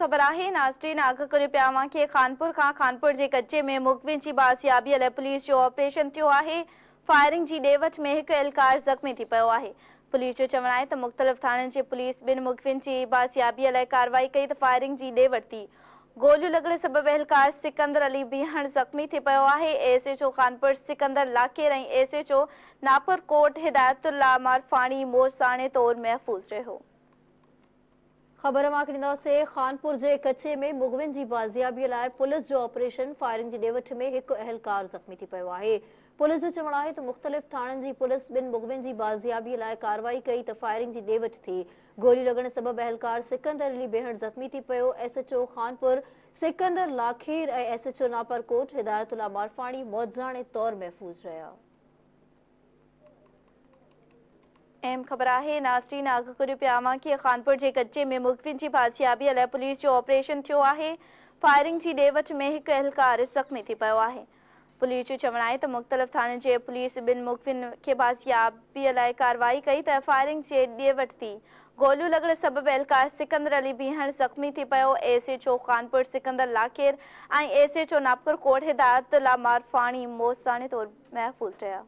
ख़बर आहे नाज़रीन आगकरी पियावां खानपुर खां खानपुर जे कच्चे में मुकविन जी बासियाबी लाइ पुलिस जो ऑपरेशन थियो आहे फायरिंग जी ॾेवठि में हिकु अहलकार ज़ख़्मी थी पियो आहे पुलिस जो चवणु आहे त मुख़्तलिफ़ थाणनि जी पुलिस ॿिनि मुकविन जी बासियाबीअ लाइ कार्रवाई कई त फायरिंग जी ॾे वरिती गोलियूं लॻण सबबि अहलकार सिकंदर अली बीहण ज़ख़्मी थी पियो आहे S H O Khanpur Sikandar लाकेर एस एच ओ नापुर कोट हिदायतुला मारफाणी मोसाणे तौरु महफ़ूज़ ख़बर मां खानपुर जे कचे में मुगवनि जी बाज़ियाबीअ लाइ पुलिस जो ऑपरेशन फायरिंग जी جو में हिकु अहिलकार ज़ख़्मी थी पियो आहे पुलिस जो चवणु आहे त मुख़्तलिफ़ थाणनि जी पुलिस ॿिनि मुगवनि जी बाज़ियाबीअ लाइ कारवाई कई त फ़ायरिंग जी ॾेवठ थी गोली लॻण सबबु अहिलकार सिकंदर अली ज़ख़्मी थी पियोपुर सिकंदर लाखीर ऐं नापरकोट हिदायतुला मारफाणी मौजाणे तौर महफ़ूज़ रहिया अहम खबर आहे नासरीन आग कर पिया की खानपुर के कच्चे में मुखबिन की बासियाबी लाइ पुलिस जो ऑपरेशन थो है फायरिंग की ॾे वठ में एक एहलकार जख्मी थी पो है पुलिस जो चवण है तो मुख़्तलिफ़ थाने के पुलिस बिन मुखबिन के बासियाबी लाइ कार्रवाई कई त फायरिंग के ॾे वठ थी गोलू लगड़ सबब एहलकार सिकंदर अली बीहण जख्मी थी पो S H O Khanpur Sikandar लाखेर एस एच ओ नापकुर कोट हिदायतुल्ला मारफाणी मौत साणे तौर महफूज रहा